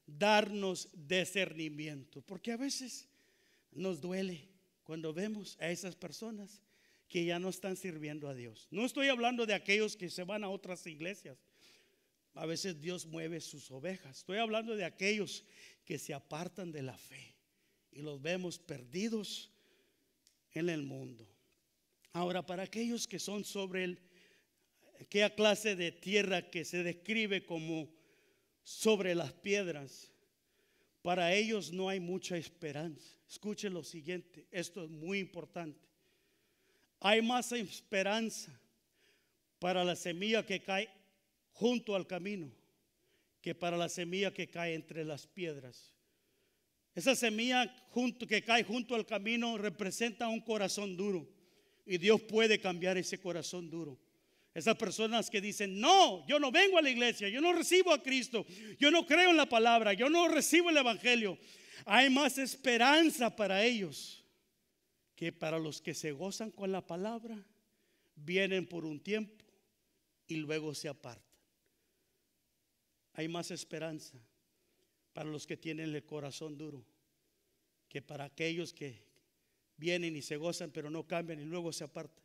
darnos discernimiento, porque a veces nos duele cuando vemos a esas personas que ya no están sirviendo a Dios. No estoy hablando de aquellos que se van a otras iglesias. A veces Dios mueve sus ovejas. Estoy hablando de aquellos que se apartan de la fe y los vemos perdidos en el mundo. Ahora, para aquellos que son sobre el, aquella clase de tierra que se describe como sobre las piedras, para ellos no hay mucha esperanza. Escuchen lo siguiente, esto es muy importante. Hay más esperanza para la semilla que cae junto al camino que para la semilla que cae entre las piedras. Esa semilla junto, que cae junto al camino representa un corazón duro y Dios puede cambiar ese corazón duro. Esas personas que dicen, no, yo no vengo a la iglesia, yo no recibo a Cristo, yo no creo en la palabra, yo no recibo el Evangelio. Hay más esperanza para ellos que para los que se gozan con la palabra, vienen por un tiempo y luego se apartan. Hay más esperanza para los que tienen el corazón duro que para aquellos que vienen y se gozan pero no cambian y luego se apartan.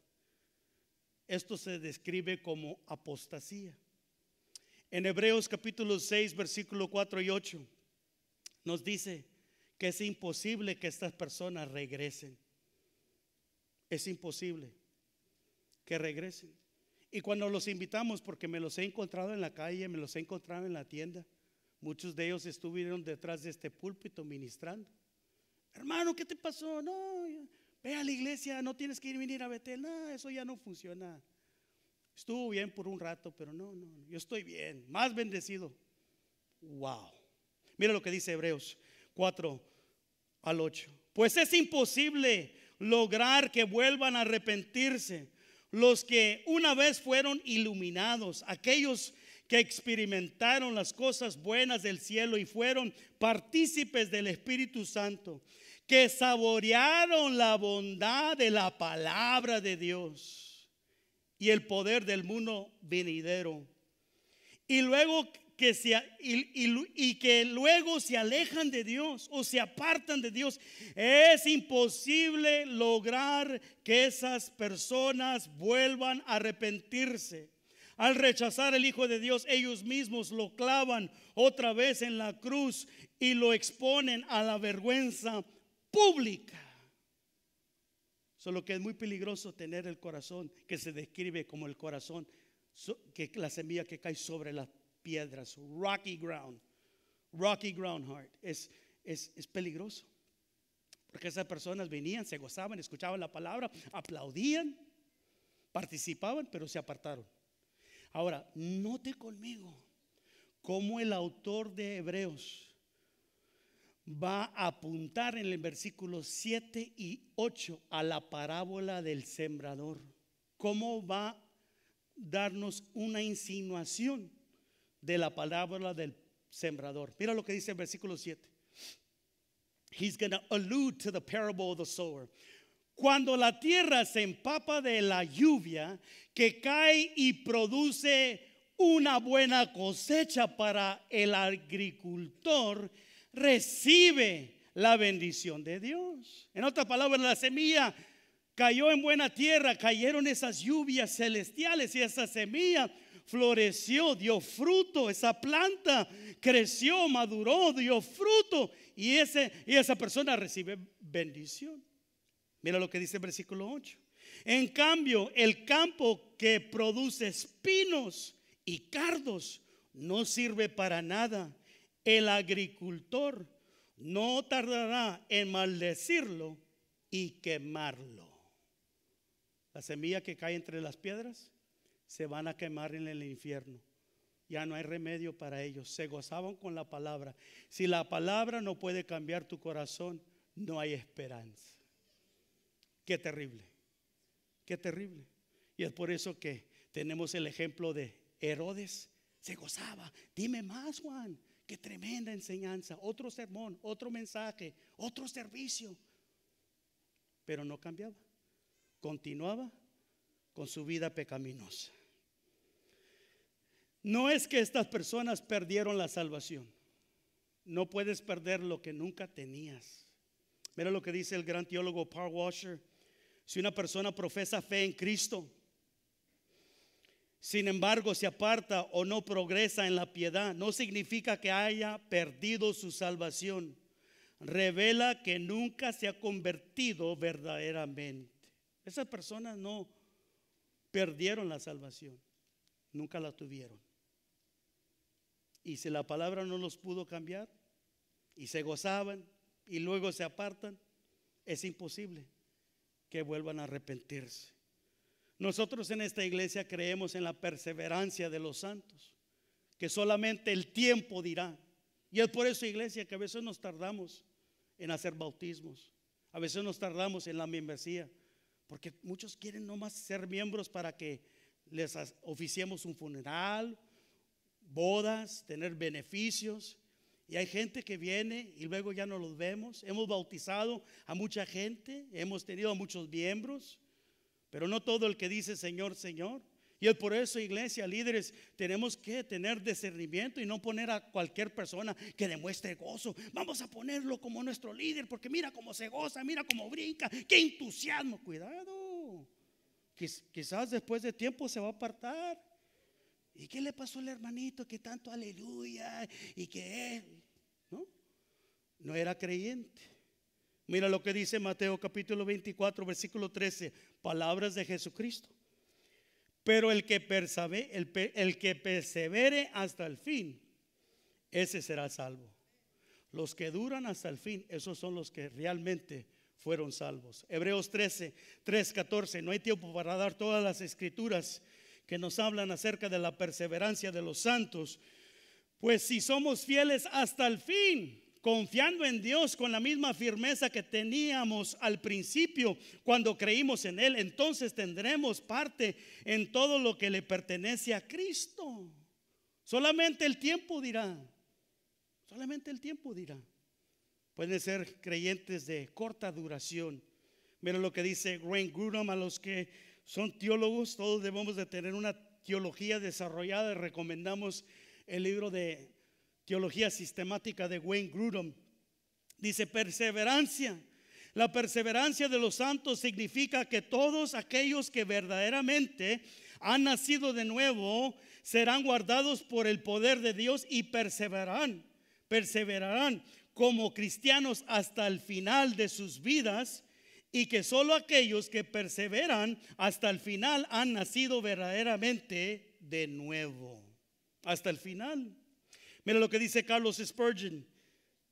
Esto se describe como apostasía. En Hebreos capítulo 6, versículo 4 y 8 nos dice que es imposible que estas personas regresen es imposible que regresen. Y cuando los invitamos, porque me los he encontrado en la calle, me los he encontrado en la tienda, muchos de ellos estuvieron detrás de este púlpito ministrando. Hermano, ¿qué te pasó? No, ve a la iglesia, no tienes que ir venir a Betel, eso ya no funciona. Estuvo bien por un rato, pero no, no, yo estoy bien, más bendecido. Wow. Mira lo que dice Hebreos 4 al 8. Pues es imposible lograr que vuelvan a arrepentirse. Los que una vez fueron iluminados, aquellos que experimentaron las cosas buenas del cielo y fueron partícipes del Espíritu Santo, que saborearon la bondad de la palabra de Dios y el poder del mundo venidero. Y luego que y, que luego se alejan de Dios o se apartan de Dios. Es imposible lograr que esas personas vuelvan a arrepentirse. Al rechazar el Hijo de Dios, ellos mismos lo clavan otra vez en la cruz y lo exponen a la vergüenza pública. Solo que es muy peligroso tener el corazón que se describe como el corazón, que la semilla que cae sobre la piedras, rocky ground, rocky ground heart. Es, es, peligroso. Porque esas personas venían, se gozaban, escuchaban la palabra, aplaudían, participaban, pero se apartaron. Ahora, note conmigo cómo el autor de Hebreos va a apuntar en el versículo 7 y 8 a la parábola del sembrador. ¿Cómo va a darnos una insinuación de la palabra del sembrador. Mira lo que dice el versículo 7. He's going to allude to the parable of the sower. Cuando la tierra se empapa de la lluvia que cae y produce una buena cosecha para el agricultor, recibe la bendición de Dios. En otras palabras, la semilla cayó en buena tierra, cayeron esas lluvias celestiales y esa semilla floreció, dio fruto, esa planta creció, maduró, dio fruto y, ese, y esa persona recibe bendición. Mira lo que dice el versículo 8. En cambio, el campo que produce espinos y cardos no sirve para nada. El agricultor no tardará en maldecirlo y quemarlo. La semilla que cae entre las piedras se van a quemar en el infierno. Ya no hay remedio para ellos. Se gozaban con la palabra. Si la palabra no puede cambiar tu corazón, no hay esperanza. Qué terrible. Qué terrible. Y es por eso que tenemos el ejemplo de Herodes. Se gozaba. Dime más, Juan. Qué tremenda enseñanza. Otro sermón, otro mensaje, otro servicio. Pero no cambiaba. Continuaba con su vida pecaminosa. No es que estas personas perdieron la salvación. No puedes perder lo que nunca tenías. Mira lo que dice el gran teólogo Paul Washer. Si una persona profesa fe en Cristo, sin embargo se aparta o no progresa en la piedad, no significa que haya perdido su salvación. Revela que nunca se ha convertido verdaderamente. Esas personas no perdieron la salvación, nunca la tuvieron y si la palabra no los pudo cambiar y se gozaban y luego se apartan, es imposible que vuelvan a arrepentirse. Nosotros en esta iglesia creemos en la perseverancia de los santos, que solamente el tiempo dirá. Y es por eso, iglesia, que a veces nos tardamos en hacer bautismos, a veces nos tardamos en la membresía, porque muchos quieren nomás ser miembros para que les oficiemos un funeral bodas, tener beneficios. Y hay gente que viene y luego ya no los vemos. Hemos bautizado a mucha gente, hemos tenido a muchos miembros, pero no todo el que dice Señor, Señor. Y es por eso, iglesia, líderes, tenemos que tener discernimiento y no poner a cualquier persona que demuestre gozo. Vamos a ponerlo como nuestro líder, porque mira cómo se goza, mira cómo brinca, qué entusiasmo. Cuidado, quizás después de tiempo se va a apartar. ¿Y qué le pasó al hermanito que tanto aleluya y que él, no? No era creyente. Mira lo que dice Mateo capítulo 24, versículo 13, palabras de Jesucristo. Pero el que, persevere, el que persevere hasta el fin, ese será salvo. Los que duran hasta el fin, esos son los que realmente fueron salvos. Hebreos 13, 3, 14, no hay tiempo para dar todas las escrituras que nos hablan acerca de la perseverancia de los santos. Pues si somos fieles hasta el fin, confiando en Dios con la misma firmeza que teníamos al principio cuando creímos en Él, entonces tendremos parte en todo lo que le pertenece a Cristo. Solamente el tiempo dirá, solamente el tiempo dirá. Pueden ser creyentes de corta duración. Miren lo que dice Wayne Grudem a los que son teólogos, todos debemos de tener una teología desarrollada. Recomendamos el libro de Teología Sistemática de Wayne Grudem. Dice, perseverancia. La perseverancia de los santos significa que todos aquellos que verdaderamente han nacido de nuevo serán guardados por el poder de Dios y perseverarán, perseverarán como cristianos hasta el final de sus vidas y que solo aquellos que perseveran hasta el final han nacido verdaderamente de nuevo. Hasta el final. Mira lo que dice Carlos Spurgeon,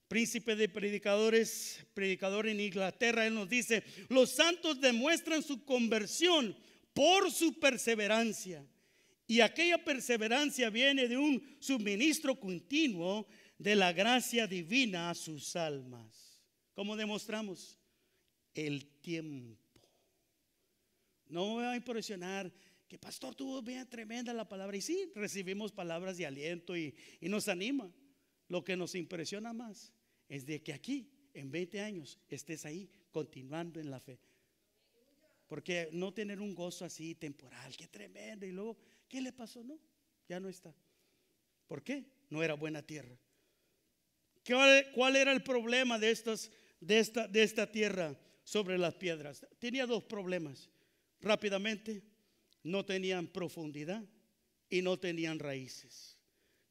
príncipe de predicadores, predicador en Inglaterra. Él nos dice, los santos demuestran su conversión por su perseverancia. Y aquella perseverancia viene de un suministro continuo de la gracia divina a sus almas. ¿Cómo demostramos? El tiempo. No me va a impresionar que pastor tuvo bien tremenda la palabra. Y sí, recibimos palabras de aliento y, nos anima. Lo que nos impresiona más es de que aquí, en 20 años, estés ahí continuando en la fe. Porque no tener un gozo así temporal, qué tremendo. Y luego, ¿qué le pasó? No, ya no está. ¿Por qué? No era buena tierra. ¿Cuál, era el problema de, estas, de, esta, de esta tierra? sobre las piedras. Tenía dos problemas. Rápidamente, no tenían profundidad y no tenían raíces.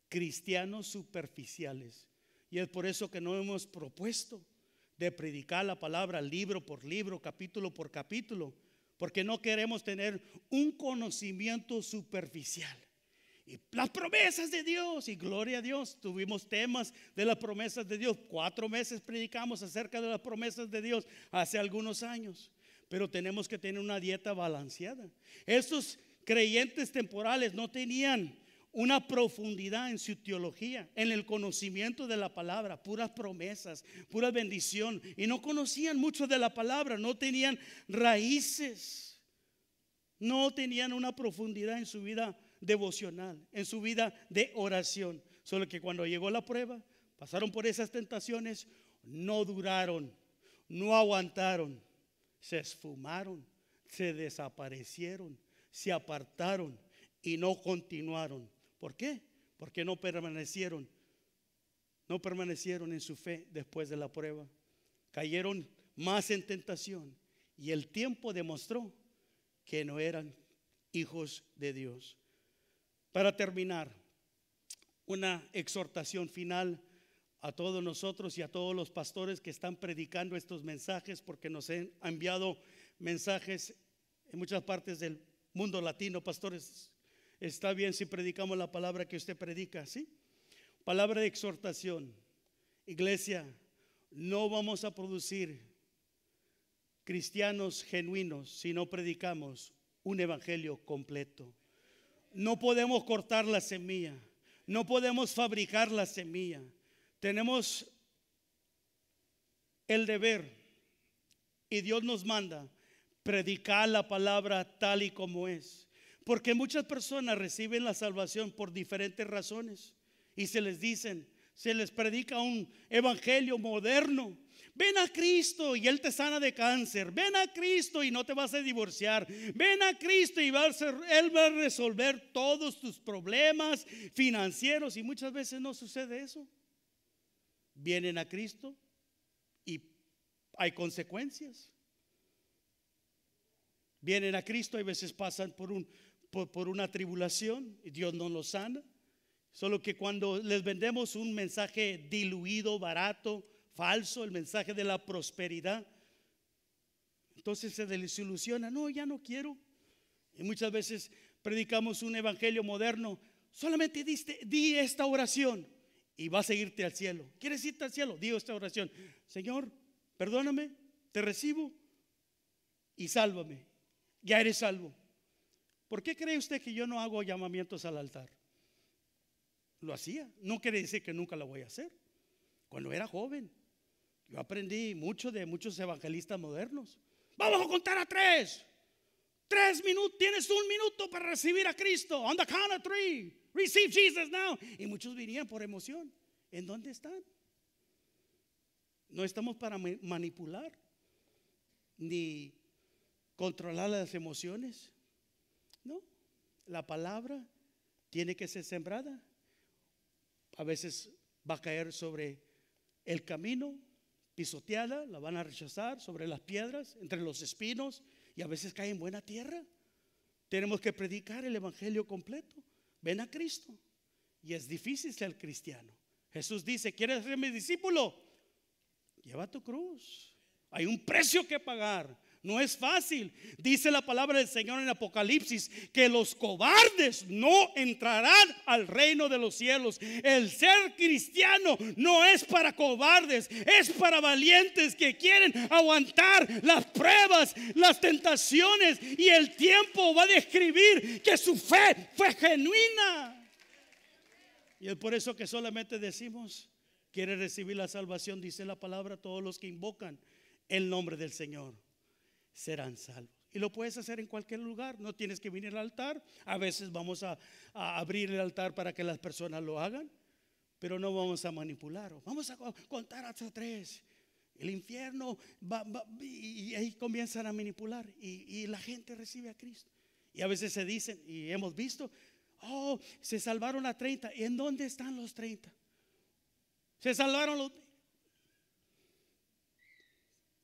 Cristianos superficiales. Y es por eso que no hemos propuesto de predicar la palabra libro por libro, capítulo por capítulo, porque no queremos tener un conocimiento superficial las promesas de Dios, y gloria a Dios, tuvimos temas de las promesas de Dios. Cuatro meses predicamos acerca de las promesas de Dios hace algunos años. Pero tenemos que tener una dieta balanceada. Estos creyentes temporales no tenían una profundidad en su teología, en el conocimiento de la palabra, puras promesas, pura bendición. Y no conocían mucho de la palabra, no tenían raíces, no tenían una profundidad en su vida devocional, en su vida de oración. Solo que cuando llegó la prueba, pasaron por esas tentaciones, no duraron, no aguantaron, se esfumaron, se desaparecieron, se apartaron y no continuaron. ¿Por qué? Porque no permanecieron, no permanecieron en su fe después de la prueba. Cayeron más en tentación y el tiempo demostró que no eran hijos de Dios. Para terminar, una exhortación final a todos nosotros y a todos los pastores que están predicando estos mensajes, porque nos han enviado mensajes en muchas partes del mundo latino, pastores. Está bien si predicamos la palabra que usted predica, ¿sí? Palabra de exhortación. Iglesia, no vamos a producir cristianos genuinos si no predicamos un evangelio completo. No podemos cortar la semilla, no podemos fabricar la semilla. Tenemos el deber y Dios nos manda predicar la palabra tal y como es. Porque muchas personas reciben la salvación por diferentes razones y se les dicen, se les predica un evangelio moderno, Ven a Cristo y Él te sana de cáncer. Ven a Cristo y no te vas a divorciar. Ven a Cristo y va Él va a resolver todos tus problemas financieros. Y muchas veces no sucede eso. Vienen a Cristo y hay consecuencias. Vienen a Cristo y a veces pasan por, por una tribulación y Dios no los sana. Solo que cuando les vendemos un mensaje diluido, barato, falso, el mensaje de la prosperidad. Entonces se desilusiona, no, ya no quiero. Y muchas veces predicamos un evangelio moderno, solamente diste, di esta oración y vas a irte al cielo. ¿Quieres irte al cielo? Di esta oración. Señor, perdóname, te recibo y sálvame. Ya eres salvo. ¿Por qué cree usted que yo no hago llamamientos al altar? Lo hacía. No quiere decir que nunca lo voy a hacer. Cuando era joven. Yo aprendí mucho de muchos evangelistas modernos. Vamos a contar a tres. Tres minutos, tienes un minuto para recibir a Cristo. On the count of three, receive Jesus now. Y muchos vinieron por emoción, ¿en dónde están? No estamos para manipular ni controlar las emociones. No, la palabra tiene que ser sembrada. A veces va a caer sobre el camino, pisoteada, la van a rechazar sobre las piedras, entre los espinos, y a veces cae en buena tierra. Tenemos que predicar el Evangelio completo. Ven a Cristo. Y es difícil ser cristiano. Jesús dice, ¿quieres ser mi discípulo? Lleva tu cruz. Hay un precio que pagar. No es fácil. Dice la palabra del Señor en Apocalipsis que los cobardes no entrarán al reino de los cielos. El ser cristiano no es para cobardes, es para valientes que quieren aguantar las pruebas, las tentaciones y el tiempo va a describir que su fe fue genuina. Y es por eso que solamente decimos, quiere recibir la salvación, dice la palabra, todos los que invocan el nombre del Señor serán salvos. Y lo puedes hacer en cualquier lugar, no tienes que venir al altar. A veces vamos a, abrir el altar para que las personas lo hagan, pero no vamos a manipular. Vamos a contar hasta tres. El infierno y ahí comienzan a manipular y, la gente recibe a Cristo. Y a veces se dicen, y hemos visto, oh, se salvaron a 30. ¿En dónde están los 30? Se salvaron los...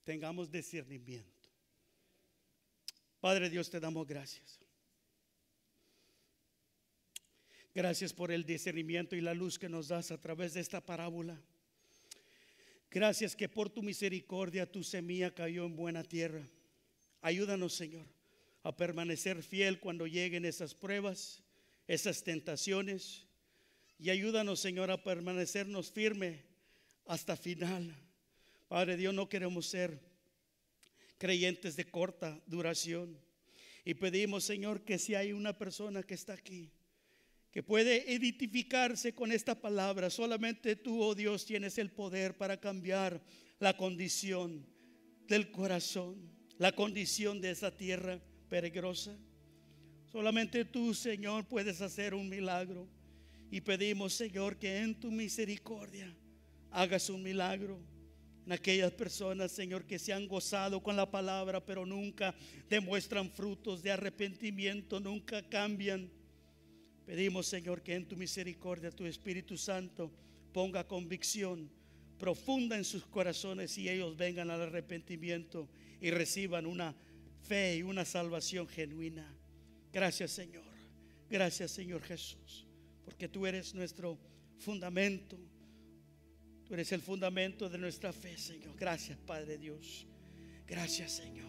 Tengamos discernimiento. Padre Dios, te damos gracias. Gracias por el discernimiento y la luz que nos das a través de esta parábola. Gracias que por tu misericordia tu semilla cayó en buena tierra. Ayúdanos, Señor, a permanecer fiel cuando lleguen esas pruebas, esas tentaciones. Y ayúdanos, Señor, a permanecernos firme hasta final. Padre Dios, no queremos ser creyentes de corta duración. Y pedimos, Señor, que si hay una persona que está aquí, que puede edificarse con esta palabra, solamente tú, oh Dios, tienes el poder para cambiar la condición del corazón, la condición de esa tierra peregrosa Solamente tú, Señor, puedes hacer un milagro. Y pedimos, Señor, que en tu misericordia hagas un milagro aquellas personas, Señor, que se han gozado con la palabra, pero nunca demuestran frutos de arrepentimiento, nunca cambian. Pedimos, Señor, que en tu misericordia tu Espíritu Santo ponga convicción profunda en sus corazones y ellos vengan al arrepentimiento y reciban una fe y una salvación genuina. Gracias, Señor. Gracias, Señor Jesús, porque tú eres nuestro fundamento. Tú eres el fundamento de nuestra fe, Señor. Gracias, Padre Dios. Gracias, Señor.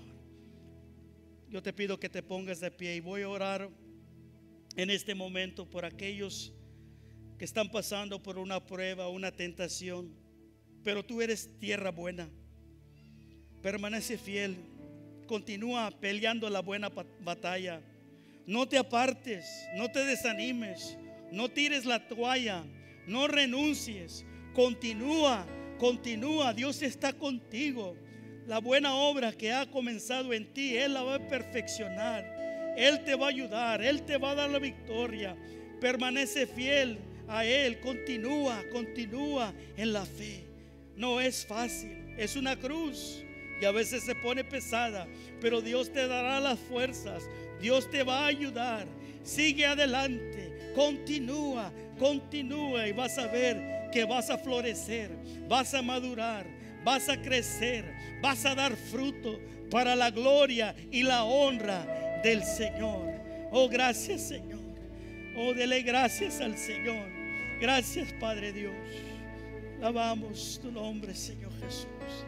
Yo te pido que te pongas de pie y voy a orar en este momento por aquellos que están pasando por una prueba, una tentación. Pero tú eres tierra buena. Permanece fiel. Continúa peleando la buena batalla. No te apartes, no te desanimes, no tires la toalla, no renuncies. Continúa, continúa. Dios está contigo. La buena obra que ha comenzado en ti, Él la va a perfeccionar. Él te va a ayudar, Él te va a dar la victoria. Permanece fiel a Él, continúa, continúa en la fe. No es fácil, es una cruz y a veces se pone pesada, pero Dios te dará las fuerzas, Dios te va a ayudar. Sigue adelante, continúa, continúa y vas a ver que vas a florecer, vas a madurar, vas a crecer, vas a dar fruto para la gloria y la honra del Señor. Oh, gracias Señor. Oh, dele gracias al Señor. Gracias Padre Dios. Lavamos tu nombre, Señor Jesús.